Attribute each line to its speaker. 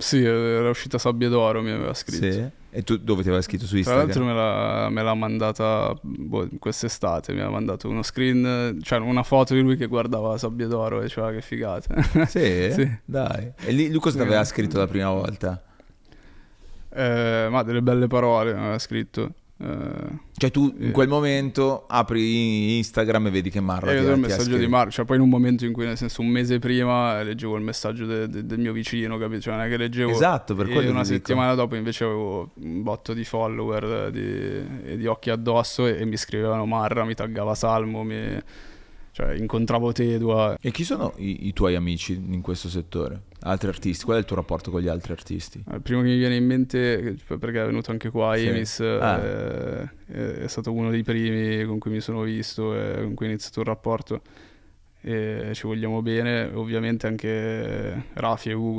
Speaker 1: Sì, eh, era uscita Sabbia d'Oro, mi aveva scritto. Sì.
Speaker 2: E tu dove ti aveva scritto su Instagram? Tra
Speaker 1: l'altro me l'ha, me l'ha mandata boh, quest'estate, mi ha mandato uno screen, cioè una foto di lui che guardava Sabbia d'Oro e diceva che figata. Sì? sì. Dai. E lì lui cosa ti aveva scritto
Speaker 3: la prima volta?
Speaker 2: Eh, ma delle belle parole mi aveva scritto. Eh, cioè tu in eh. quel momento apri Instagram e vedi che Marra... E eh, vedo il messaggio di
Speaker 1: Marra, cioè poi in un momento in cui nel senso un mese prima leggevo il messaggio de, de, del mio vicino, capito? Cioè non è che leggevo... Esatto, per quello... E una settimana dico. dopo invece avevo un botto di follower di, di occhi addosso e, e, mi scrivevano Marra, mi taggava Salmo, mi... cioè incontravo
Speaker 2: Tedua. E chi sono i, i tuoi amici in questo settore? altri artisti? Qual è il tuo rapporto con gli altri artisti?
Speaker 1: Il primo che mi viene in mente, perché è venuto anche qua sì. Imis, eh, ah. eh, è stato uno dei primi con cui mi sono visto e con cui ho iniziato un rapporto. E ci vogliamo bene, ovviamente anche Rafi e Google.